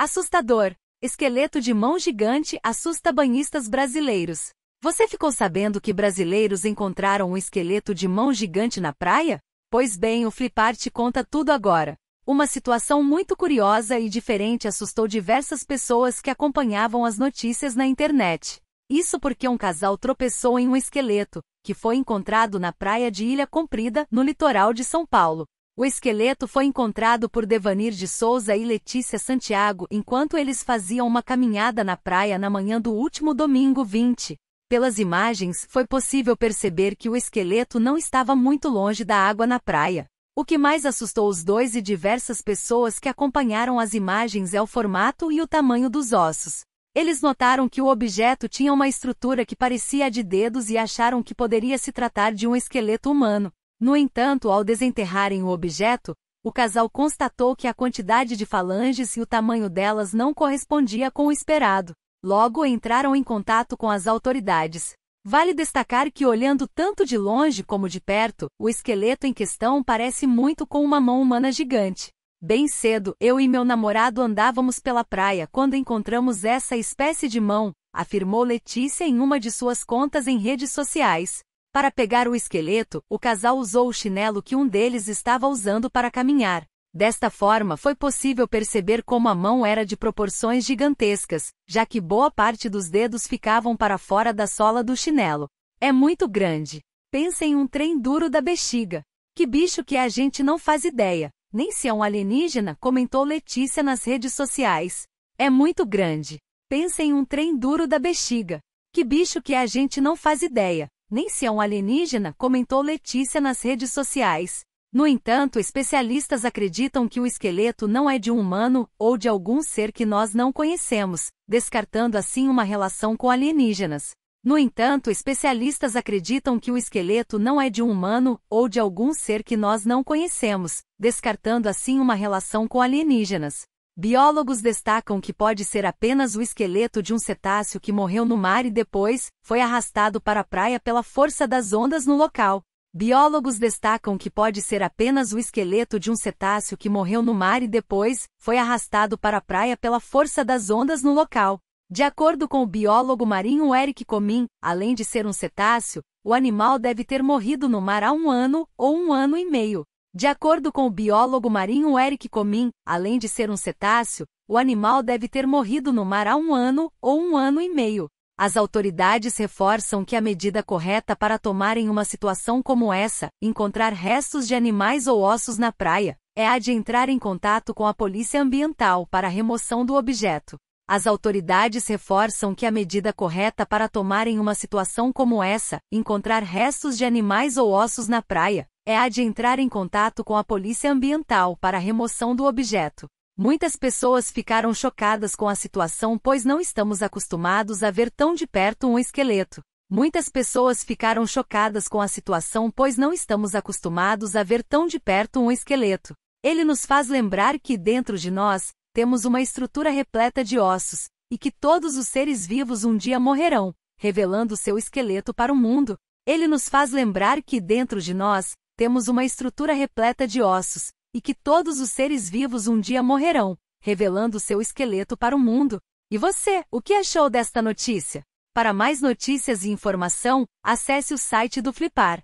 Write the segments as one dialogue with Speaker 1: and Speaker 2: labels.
Speaker 1: Assustador! Esqueleto de mão gigante assusta banhistas brasileiros. Você ficou sabendo que brasileiros encontraram um esqueleto de mão gigante na praia? Pois bem, o Flipar te conta tudo agora. Uma situação muito curiosa e diferente assustou diversas pessoas que acompanhavam as notícias na internet. Isso porque um casal tropeçou em um esqueleto, que foi encontrado na praia de Ilha Comprida, no litoral de São Paulo. O esqueleto foi encontrado por Devanir de Souza e Letícia Santiago enquanto eles faziam uma caminhada na praia na manhã do último domingo 20. Pelas imagens, foi possível perceber que o esqueleto não estava muito longe da água na praia. O que mais assustou os dois e diversas pessoas que acompanharam as imagens é o formato e o tamanho dos ossos. Eles notaram que o objeto tinha uma estrutura que parecia de dedos e acharam que poderia se tratar de um esqueleto humano. No entanto, ao desenterrarem o objeto, o casal constatou que a quantidade de falanges e o tamanho delas não correspondia com o esperado. Logo entraram em contato com as autoridades. Vale destacar que, olhando tanto de longe como de perto, o esqueleto em questão parece muito com uma mão humana gigante. Bem cedo, eu e meu namorado andávamos pela praia quando encontramos essa espécie de mão, afirmou Letícia em uma de suas contas em redes sociais. Para pegar o esqueleto, o casal usou o chinelo que um deles estava usando para caminhar. Desta forma foi possível perceber como a mão era de proporções gigantescas, já que boa parte dos dedos ficavam para fora da sola do chinelo. É muito grande. Pensa em um trem duro da bexiga. Que bicho que a gente não faz ideia. Nem se é um alienígena, comentou Letícia nas redes sociais. É muito grande. Pensa em um trem duro da bexiga. Que bicho que a gente não faz ideia nem se é um alienígena, comentou Letícia nas redes sociais. No entanto, especialistas acreditam que o esqueleto não é de um humano ou de algum ser que nós não conhecemos, descartando assim uma relação com alienígenas. No entanto, especialistas acreditam que o esqueleto não é de um humano ou de algum ser que nós não conhecemos, descartando assim uma relação com alienígenas. Biólogos destacam que pode ser apenas o esqueleto de um cetáceo que morreu no mar e depois foi arrastado para a praia pela força das ondas no local. Biólogos destacam que pode ser apenas o esqueleto de um cetáceo que morreu no mar e depois foi arrastado para a praia pela força das ondas no local. De acordo com o biólogo marinho Eric Comin, além de ser um cetáceo, o animal deve ter morrido no mar há um ano ou um ano e meio. De acordo com o biólogo marinho Eric Comin, além de ser um cetáceo, o animal deve ter morrido no mar há um ano ou um ano e meio. As autoridades reforçam que a medida correta para tomar em uma situação como essa, encontrar restos de animais ou ossos na praia, é a de entrar em contato com a polícia ambiental para a remoção do objeto. As autoridades reforçam que a medida correta para tomar em uma situação como essa, encontrar restos de animais ou ossos na praia, é a de entrar em contato com a polícia ambiental para a remoção do objeto. Muitas pessoas ficaram chocadas com a situação pois não estamos acostumados a ver tão de perto um esqueleto. Muitas pessoas ficaram chocadas com a situação pois não estamos acostumados a ver tão de perto um esqueleto. Ele nos faz lembrar que dentro de nós, temos uma estrutura repleta de ossos, e que todos os seres vivos um dia morrerão, revelando seu esqueleto para o mundo. Ele nos faz lembrar que dentro de nós, temos uma estrutura repleta de ossos, e que todos os seres vivos um dia morrerão, revelando seu esqueleto para o mundo. E você, o que achou desta notícia? Para mais notícias e informação, acesse o site do Flipar.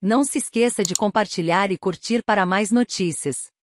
Speaker 1: Não se esqueça de compartilhar e curtir para mais notícias.